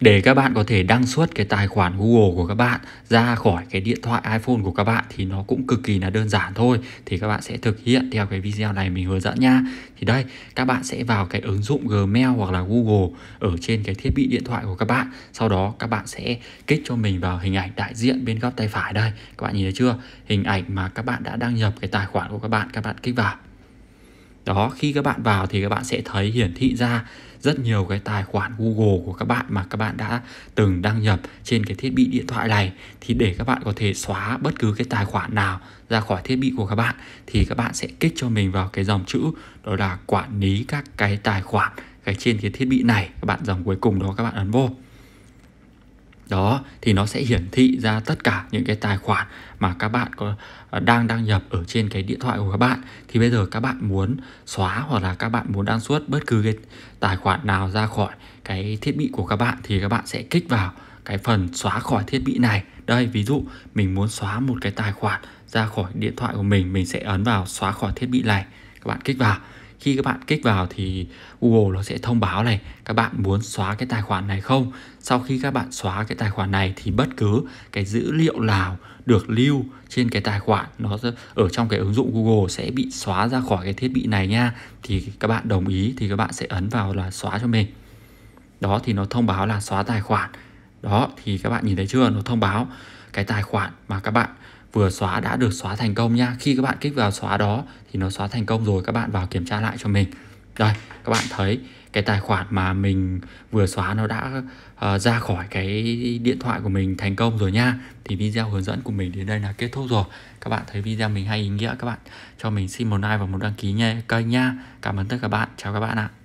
để các bạn có thể đăng xuất cái tài khoản Google của các bạn ra khỏi cái điện thoại iPhone của các bạn thì nó cũng cực kỳ là đơn giản thôi thì các bạn sẽ thực hiện theo cái video này mình hướng dẫn nha thì đây các bạn sẽ vào cái ứng dụng Gmail hoặc là Google ở trên cái thiết bị điện thoại của các bạn sau đó các bạn sẽ kích cho mình vào hình ảnh đại diện bên góc tay phải đây các bạn nhìn thấy chưa hình ảnh mà các bạn đã đăng nhập cái tài khoản của các bạn các bạn kích vào đó khi các bạn vào thì các bạn sẽ thấy hiển thị ra rất nhiều cái tài khoản Google của các bạn mà các bạn đã từng đăng nhập trên cái thiết bị điện thoại này thì để các bạn có thể xóa bất cứ cái tài khoản nào ra khỏi thiết bị của các bạn thì các bạn sẽ kích cho mình vào cái dòng chữ đó là quản lý các cái tài khoản cái trên cái thiết bị này các bạn dòng cuối cùng đó các bạn ấn vô đó thì nó sẽ hiển thị ra tất cả những cái tài khoản mà các bạn có à, đang đăng nhập ở trên cái điện thoại của các bạn thì bây giờ các bạn muốn xóa hoặc là các bạn muốn đăng xuất bất cứ cái tài khoản nào ra khỏi cái thiết bị của các bạn thì các bạn sẽ kích vào cái phần xóa khỏi thiết bị này đây ví dụ mình muốn xóa một cái tài khoản ra khỏi điện thoại của mình mình sẽ ấn vào xóa khỏi thiết bị này các bạn kích vào khi các bạn kích vào thì Google nó sẽ thông báo này các bạn muốn xóa cái tài khoản này không sau khi các bạn xóa cái tài khoản này thì bất cứ cái dữ liệu nào được lưu trên cái tài khoản nó ở trong cái ứng dụng Google sẽ bị xóa ra khỏi cái thiết bị này nha thì các bạn đồng ý thì các bạn sẽ ấn vào là xóa cho mình đó thì nó thông báo là xóa tài khoản đó thì các bạn nhìn thấy chưa nó thông báo cái tài khoản mà các bạn vừa xóa đã được xóa thành công nha khi các bạn kích vào xóa đó thì nó xóa thành công rồi các bạn vào kiểm tra lại cho mình đây các bạn thấy cái tài khoản mà mình vừa xóa nó đã uh, ra khỏi cái điện thoại của mình thành công rồi nha thì video hướng dẫn của mình đến đây là kết thúc rồi các bạn thấy video mình hay ý nghĩa các bạn cho mình xin một like và một đăng ký nha kênh nha cảm ơn tất cả các bạn chào các bạn ạ